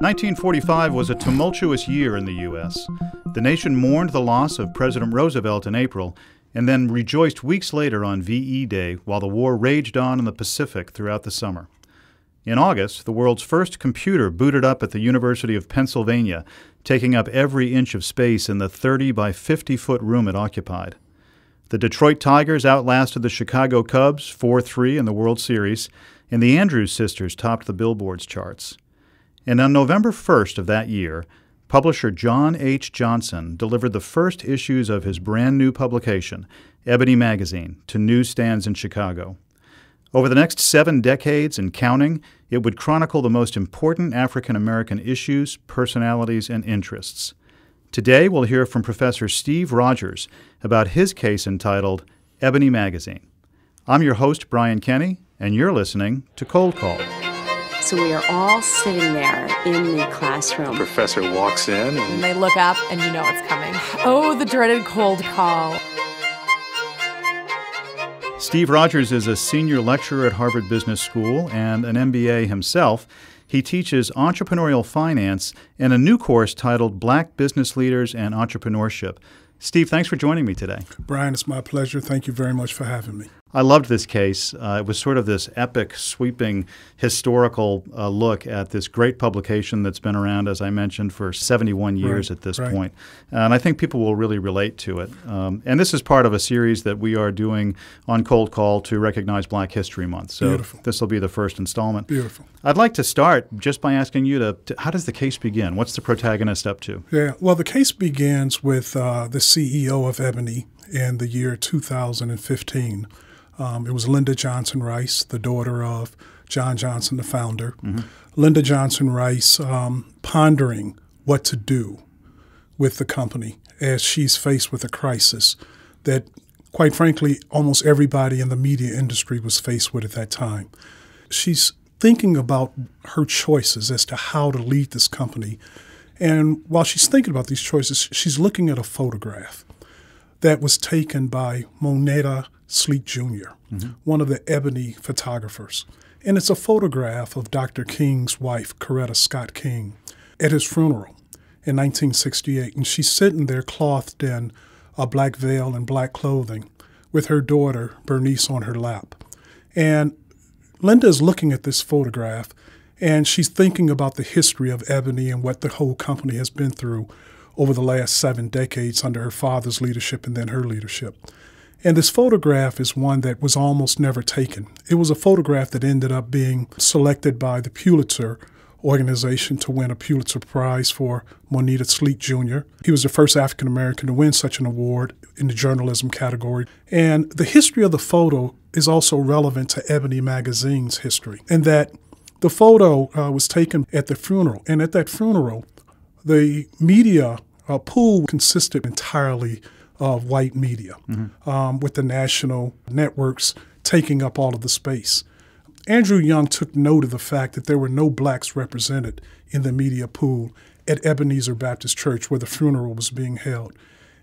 1945 was a tumultuous year in the U.S. The nation mourned the loss of President Roosevelt in April and then rejoiced weeks later on VE Day while the war raged on in the Pacific throughout the summer. In August, the world's first computer booted up at the University of Pennsylvania, taking up every inch of space in the 30 by 50 foot room it occupied. The Detroit Tigers outlasted the Chicago Cubs 4 3 in the World Series, and the Andrews sisters topped the Billboard's charts. And on November 1st of that year, publisher John H. Johnson delivered the first issues of his brand new publication, Ebony Magazine, to newsstands in Chicago. Over the next seven decades and counting, it would chronicle the most important African American issues, personalities, and interests. Today, we'll hear from Professor Steve Rogers about his case entitled Ebony Magazine. I'm your host, Brian Kenny, and you're listening to Cold Call. So we are all sitting there in the classroom. Professor walks in and they look up and you know it's coming. Oh, the dreaded cold call. Steve Rogers is a senior lecturer at Harvard Business School and an MBA himself. He teaches entrepreneurial finance and a new course titled Black Business Leaders and Entrepreneurship. Steve, thanks for joining me today. Brian, it's my pleasure. Thank you very much for having me. I loved this case. Uh, it was sort of this epic, sweeping, historical uh, look at this great publication that's been around, as I mentioned, for 71 years right, at this right. point. And I think people will really relate to it. Um, and this is part of a series that we are doing on Cold Call to recognize Black History Month. So this will be the first installment. Beautiful. I'd like to start just by asking you to, to, how does the case begin? What's the protagonist up to? Yeah, well, the case begins with uh, the CEO of Ebony in the year 2015. Um, it was Linda Johnson Rice, the daughter of John Johnson, the founder. Mm-hmm. Linda Johnson Rice um, pondering what to do with the company as she's faced with a crisis that, quite frankly, almost everybody in the media industry was faced with at that time. She's thinking about her choices as to how to lead this company. And while she's thinking about these choices, she's looking at a photograph that was taken by Moneta Sleek junior mm-hmm. one of the ebony photographers. And it's a photograph of Dr. King's wife, Coretta Scott King, at his funeral in 1968. And she's sitting there clothed in a black veil and black clothing with her daughter, Bernice, on her lap. And Linda is looking at this photograph and she's thinking about the history of Ebony and what the whole company has been through over the last seven decades under her father's leadership and then her leadership. And this photograph is one that was almost never taken. It was a photograph that ended up being selected by the Pulitzer organization to win a Pulitzer Prize for Monita Sleek Jr. He was the first African American to win such an award in the journalism category. And the history of the photo is also relevant to Ebony Magazine's history, in that the photo uh, was taken at the funeral. And at that funeral, the media uh, pool consisted entirely of white media, mm-hmm. um, with the national networks taking up all of the space. Andrew Young took note of the fact that there were no blacks represented in the media pool at Ebenezer Baptist Church where the funeral was being held.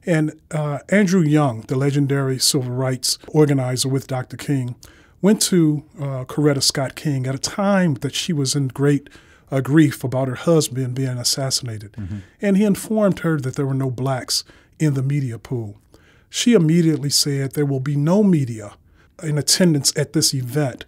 And uh, Andrew Young, the legendary civil rights organizer with Dr. King, went to uh, Coretta Scott King at a time that she was in great uh, grief about her husband being assassinated. Mm-hmm. And he informed her that there were no blacks in the media pool. She immediately said there will be no media in attendance at this event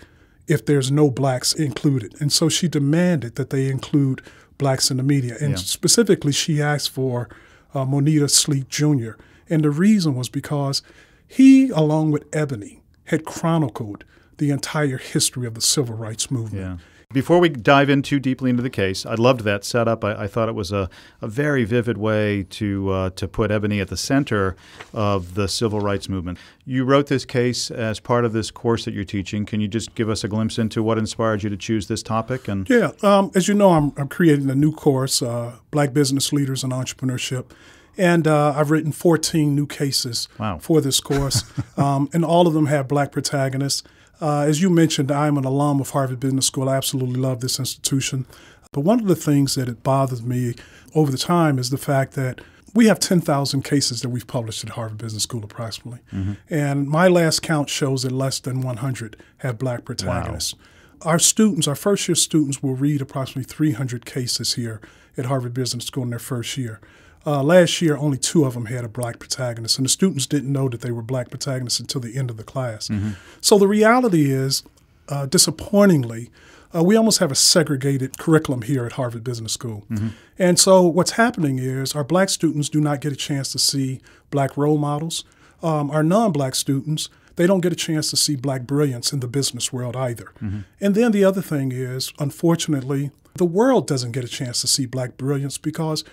if there's no blacks included. And so she demanded that they include blacks in the media. And yeah. specifically, she asked for uh, Monita Sleep Jr. And the reason was because he, along with Ebony, had chronicled the entire history of the civil rights movement. Yeah. Before we dive in too deeply into the case, I loved that setup. I, I thought it was a, a very vivid way to uh, to put Ebony at the center of the civil rights movement. You wrote this case as part of this course that you're teaching. Can you just give us a glimpse into what inspired you to choose this topic? And yeah, um, as you know, I'm, I'm, creating a new course, uh, Black Business Leaders and Entrepreneurship. And uh, I've written 14 new cases wow. for this course, um, and all of them have black protagonists. Uh, as you mentioned, I'm an alum of Harvard Business School. I absolutely love this institution. But one of the things that it bothers me over the time is the fact that we have 10,000 cases that we've published at Harvard Business School, approximately. Mm-hmm. And my last count shows that less than 100 have black protagonists. Wow. Our students, our first year students, will read approximately 300 cases here at Harvard Business School in their first year. Uh, last year, only two of them had a black protagonist, and the students didn't know that they were black protagonists until the end of the class. Mm-hmm. So the reality is, uh, disappointingly, uh, we almost have a segregated curriculum here at Harvard Business School. Mm-hmm. And so what's happening is our black students do not get a chance to see black role models. Um, our non black students, they don't get a chance to see black brilliance in the business world either. Mm-hmm. And then the other thing is, unfortunately, the world doesn't get a chance to see black brilliance because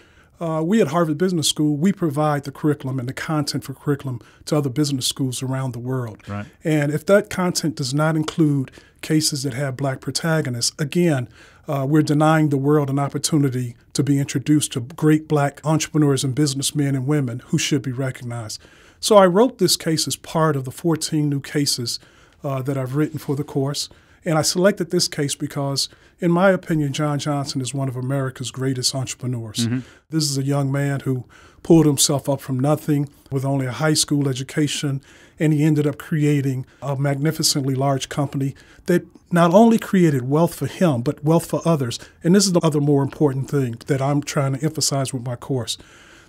uh, we at Harvard Business School, we provide the curriculum and the content for curriculum to other business schools around the world. Right. And if that content does not include cases that have black protagonists, again, uh, we're denying the world an opportunity to be introduced to great black entrepreneurs and businessmen and women who should be recognized. So I wrote this case as part of the 14 new cases uh, that I've written for the course. And I selected this case because, in my opinion, John Johnson is one of America's greatest entrepreneurs. Mm -hmm. This is a young man who pulled himself up from nothing with only a high school education, and he ended up creating a magnificently large company that not only created wealth for him, but wealth for others. And this is the other more important thing that I'm trying to emphasize with my course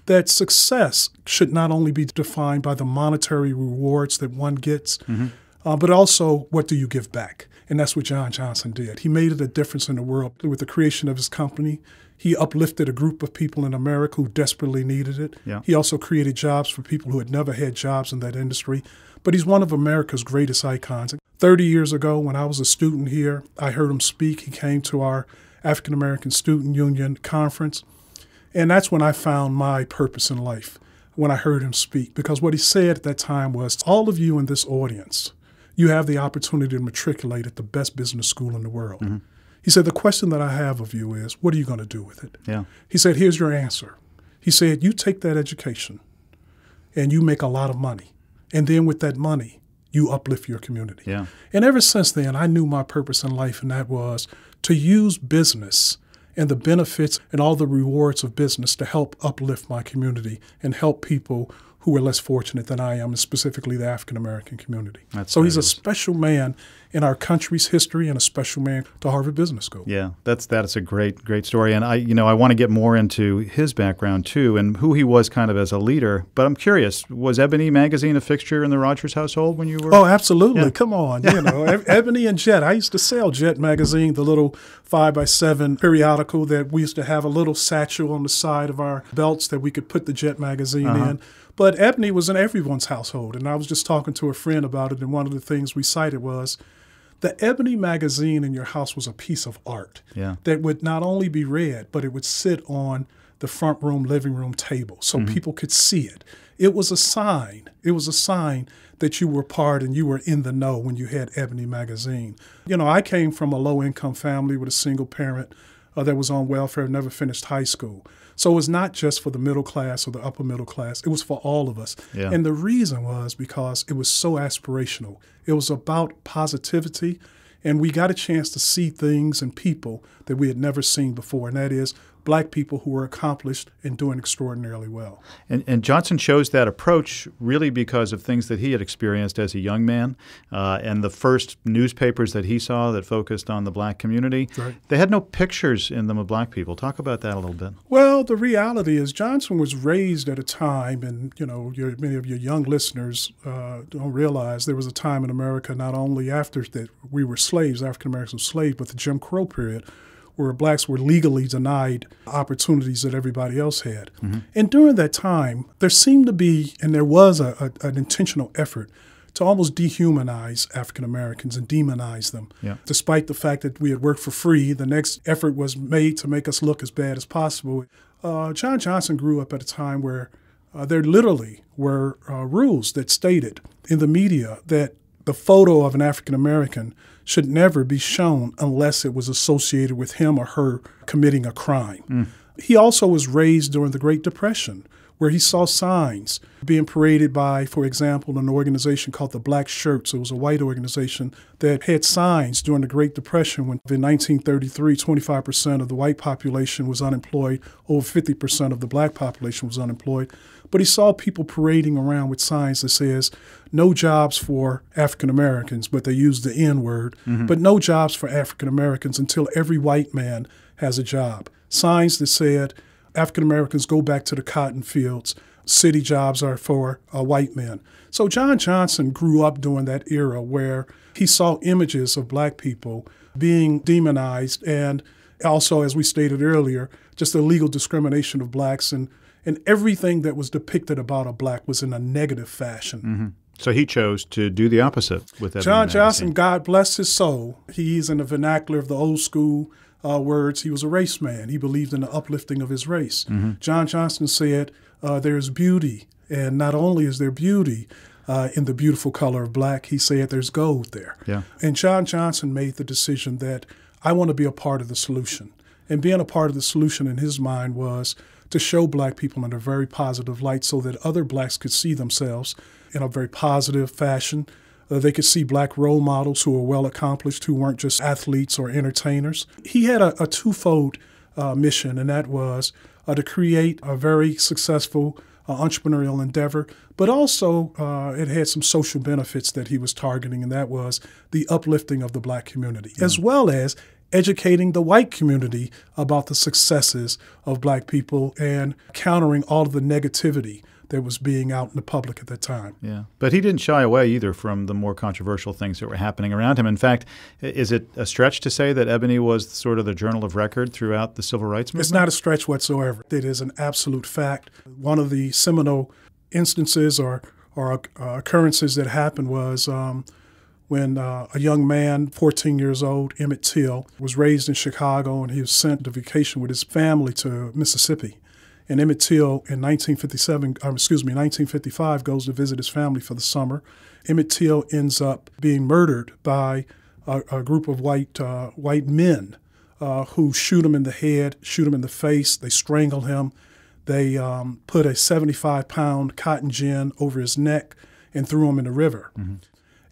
that success should not only be defined by the monetary rewards that one gets, mm -hmm. uh, but also what do you give back? And that's what John Johnson did. He made a difference in the world with the creation of his company. He uplifted a group of people in America who desperately needed it. Yeah. He also created jobs for people who had never had jobs in that industry. But he's one of America's greatest icons. 30 years ago, when I was a student here, I heard him speak. He came to our African American Student Union conference. And that's when I found my purpose in life, when I heard him speak, because what he said at that time was all of you in this audience you have the opportunity to matriculate at the best business school in the world. Mm-hmm. He said, The question that I have of you is, what are you going to do with it? Yeah. He said, Here's your answer. He said, You take that education and you make a lot of money. And then with that money, you uplift your community. Yeah. And ever since then, I knew my purpose in life, and that was to use business and the benefits and all the rewards of business to help uplift my community and help people who are less fortunate than I am, and specifically the African American community. That's so he's a special man in our country's history and a special man to Harvard Business School. Yeah, that's that's a great great story, and I you know I want to get more into his background too and who he was kind of as a leader. But I'm curious, was Ebony magazine a fixture in the Rogers household when you were? Oh, absolutely. Yeah. Come on, you know Ebony and Jet. I used to sell Jet magazine, the little five by seven periodical that we used to have a little satchel on the side of our belts that we could put the Jet magazine uh -huh. in. But Ebony was in everyone's household, and I was just talking to a friend about it, and one of the things we cited was the ebony magazine in your house was a piece of art yeah. that would not only be read, but it would sit on the front room, living room table so mm -hmm. people could see it. It was a sign. It was a sign that you were part and you were in the know when you had Ebony magazine. You know, I came from a low income family with a single parent uh, that was on welfare, never finished high school. So it was not just for the middle class or the upper middle class, it was for all of us. Yeah. And the reason was because it was so aspirational, it was about positivity. And we got a chance to see things and people that we had never seen before. And that is, black people who were accomplished and doing extraordinarily well. And, and Johnson chose that approach really because of things that he had experienced as a young man. Uh, and the first newspapers that he saw that focused on the black community, right. they had no pictures in them of black people. Talk about that a little bit. Well, the reality is Johnson was raised at a time, and you know, your, many of your young listeners uh, don't realize there was a time in America not only after that we were slaves, African Americans were slaves, but the Jim Crow period where blacks were legally denied opportunities that everybody else had. Mm-hmm. And during that time, there seemed to be, and there was a, a, an intentional effort to almost dehumanize African Americans and demonize them. Yeah. Despite the fact that we had worked for free, the next effort was made to make us look as bad as possible. Uh, John Johnson grew up at a time where uh, there literally were uh, rules that stated in the media that the photo of an African American should never be shown unless it was associated with him or her committing a crime. Mm. He also was raised during the Great Depression, where he saw signs being paraded by, for example, an organization called the Black Shirts. It was a white organization that had signs during the Great Depression when in 1933, 25% of the white population was unemployed, over 50% of the black population was unemployed. But he saw people parading around with signs that says, no jobs for African Americans, but they use the N word, mm-hmm. but no jobs for African Americans until every white man has a job. Signs that said, African Americans go back to the cotton fields, city jobs are for uh, white men. So John Johnson grew up during that era where he saw images of black people being demonized and also, as we stated earlier, just the legal discrimination of blacks and and everything that was depicted about a black was in a negative fashion. Mm -hmm. So he chose to do the opposite with that. John Johnson. God bless his soul. He's in the vernacular of the old school uh, words. He was a race man. He believed in the uplifting of his race. Mm -hmm. John Johnson said, uh, "There's beauty, and not only is there beauty." Uh, in the beautiful color of black, he said there's gold there. Yeah. And John Johnson made the decision that I want to be a part of the solution. And being a part of the solution in his mind was to show black people in a very positive light so that other blacks could see themselves in a very positive fashion. Uh, they could see black role models who were well accomplished, who weren't just athletes or entertainers. He had a, a twofold uh, mission, and that was uh, to create a very successful uh, entrepreneurial endeavor, but also uh, it had some social benefits that he was targeting, and that was the uplifting of the black community, mm. as well as educating the white community about the successes of black people and countering all of the negativity that was being out in the public at that time. Yeah. But he didn't shy away either from the more controversial things that were happening around him. In fact, is it a stretch to say that Ebony was sort of the journal of record throughout the civil rights movement? It's not a stretch whatsoever. It is an absolute fact. One of the seminal instances or, or uh, occurrences that happened was um, when uh, a young man, 14 years old, Emmett Till, was raised in Chicago and he was sent to vacation with his family to Mississippi. And Emmett Till in 1957, um, excuse me, 1955 goes to visit his family for the summer. Emmett Till ends up being murdered by a, a group of white uh, white men uh, who shoot him in the head, shoot him in the face. They strangle him. They um, put a 75 pound cotton gin over his neck and threw him in the river. Mm -hmm.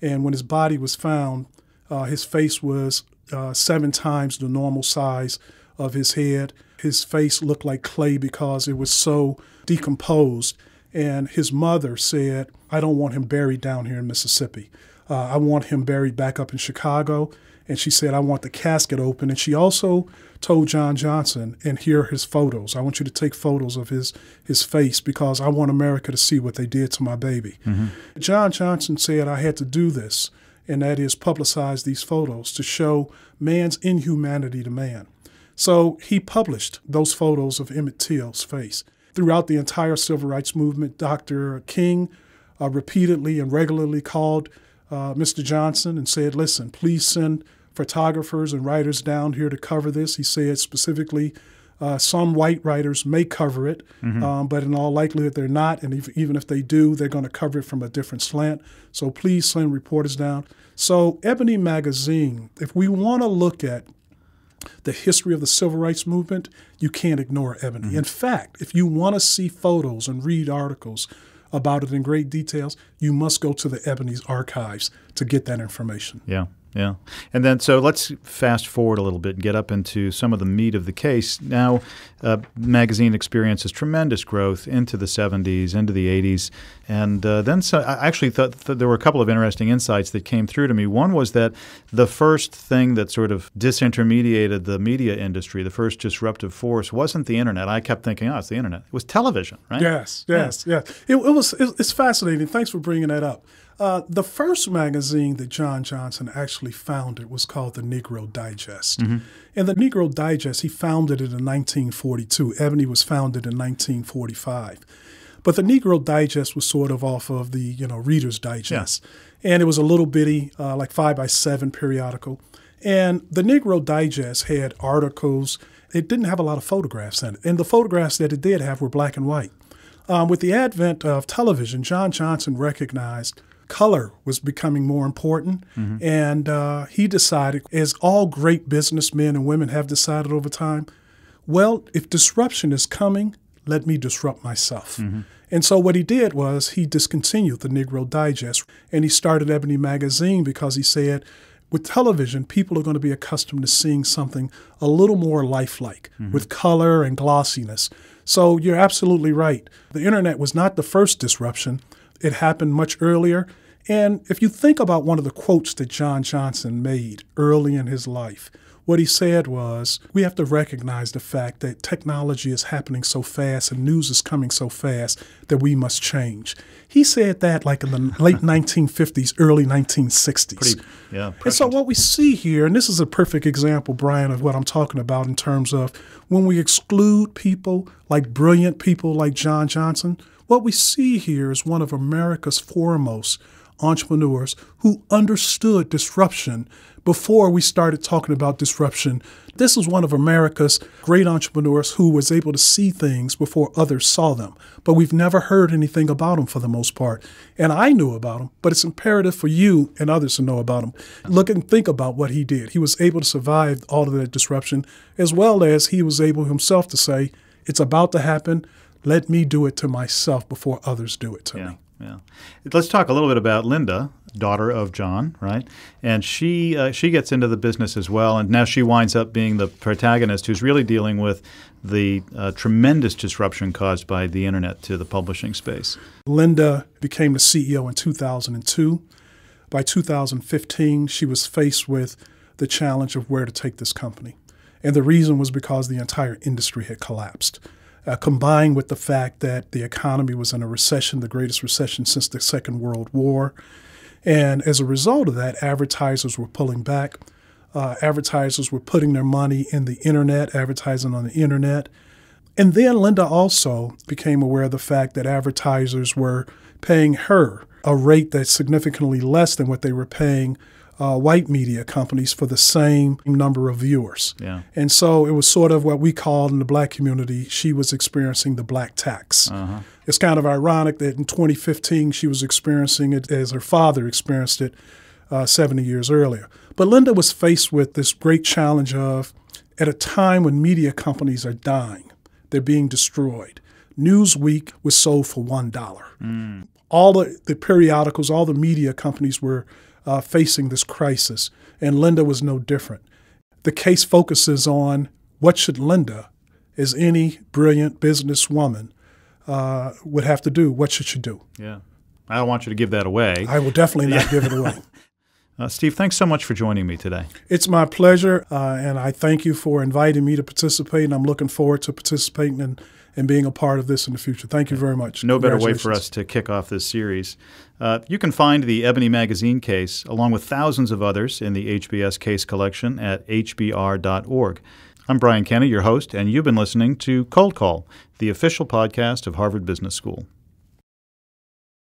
And when his body was found, uh, his face was uh, seven times the normal size of his head. His face looked like clay because it was so decomposed. And his mother said, I don't want him buried down here in Mississippi. Uh, I want him buried back up in Chicago and she said, I want the casket open. And she also told John Johnson, and here are his photos. I want you to take photos of his, his face because I want America to see what they did to my baby. Mm-hmm. John Johnson said, I had to do this, and that is publicize these photos to show man's inhumanity to man. So he published those photos of Emmett Till's face. Throughout the entire civil rights movement, Dr. King uh, repeatedly and regularly called uh, Mr. Johnson and said, Listen, please send photographers and writers down here to cover this. He said specifically, uh, some white writers may cover it, mm -hmm. um, but in all likelihood they're not. And if, even if they do, they're going to cover it from a different slant. So please send reporters down. So, Ebony Magazine, if we want to look at the history of the civil rights movement, you can't ignore Ebony. Mm -hmm. In fact, if you want to see photos and read articles, about it in great details, you must go to the Ebony's archives to get that information. Yeah. Yeah. And then, so let's fast forward a little bit and get up into some of the meat of the case. Now, uh, magazine experiences tremendous growth into the 70s, into the 80s. And uh, then, so I actually thought th there were a couple of interesting insights that came through to me. One was that the first thing that sort of disintermediated the media industry, the first disruptive force, wasn't the internet. I kept thinking, oh, it's the internet. It was television, right? Yes, yes, yeah. yes. It, it was, it, it's fascinating. Thanks for bringing that up. Uh, the first magazine that John Johnson actually founded was called the Negro Digest. Mm-hmm. And the Negro Digest, he founded it in 1942. Ebony was founded in 1945. But the Negro Digest was sort of off of the, you know, Reader's Digest. Yeah. And it was a little bitty, uh, like five by seven periodical. And the Negro Digest had articles. It didn't have a lot of photographs in it. And the photographs that it did have were black and white. Um, with the advent of television, John Johnson recognized – color was becoming more important. Mm-hmm. And uh, he decided, as all great businessmen and women have decided over time, well, if disruption is coming, let me disrupt myself. Mm-hmm. And so what he did was he discontinued the Negro Digest and he started Ebony Magazine because he said, with television, people are going to be accustomed to seeing something a little more lifelike mm-hmm. with color and glossiness. So you're absolutely right. The internet was not the first disruption. It happened much earlier, and if you think about one of the quotes that John Johnson made early in his life, what he said was, we have to recognize the fact that technology is happening so fast and news is coming so fast that we must change. He said that like in the late 1950s, early 1960s. Pretty, yeah, and so what we see here, and this is a perfect example, Brian, of what I'm talking about in terms of when we exclude people like brilliant people like John Johnson, what we see here is one of America's foremost entrepreneurs who understood disruption before we started talking about disruption. This was one of America's great entrepreneurs who was able to see things before others saw them. But we've never heard anything about him for the most part. And I knew about him, but it's imperative for you and others to know about him. Look and think about what he did. He was able to survive all of that disruption, as well as he was able himself to say, It's about to happen. Let me do it to myself before others do it to yeah. me yeah. Let's talk a little bit about Linda, daughter of John, right? And she uh, she gets into the business as well, and now she winds up being the protagonist, who's really dealing with the uh, tremendous disruption caused by the internet to the publishing space. Linda became the CEO in 2002. By 2015, she was faced with the challenge of where to take this company, and the reason was because the entire industry had collapsed uh, combined with the fact that the economy was in a recession, the greatest recession since the Second World War. And as a result of that, advertisers were pulling back. Uh, advertisers were putting their money in the internet, advertising on the internet. And then Linda also became aware of the fact that advertisers were paying her a rate that's significantly less than what they were paying uh, white media companies for the same number of viewers. Yeah. And so it was sort of what we called in the black community, she was experiencing the black tax. Uh -huh. It's kind of ironic that in 2015 she was experiencing it as her father experienced it uh, 70 years earlier. But Linda was faced with this great challenge of at a time when media companies are dying, they're being destroyed. Newsweek was sold for $1. Mm. All the, the periodicals, all the media companies were uh, facing this crisis, and Linda was no different. The case focuses on what should Linda, as any brilliant businesswoman, uh, would have to do. What should she do? Yeah, I don't want you to give that away. I will definitely not give it away. Uh, Steve, thanks so much for joining me today. It's my pleasure, uh, and I thank you for inviting me to participate. And I'm looking forward to participating in and being a part of this in the future. Thank you very much. No better way for us to kick off this series. Uh, you can find the Ebony Magazine case, along with thousands of others, in the HBS case collection at hbr.org. I'm Brian Kenny, your host, and you've been listening to Cold Call, the official podcast of Harvard Business School.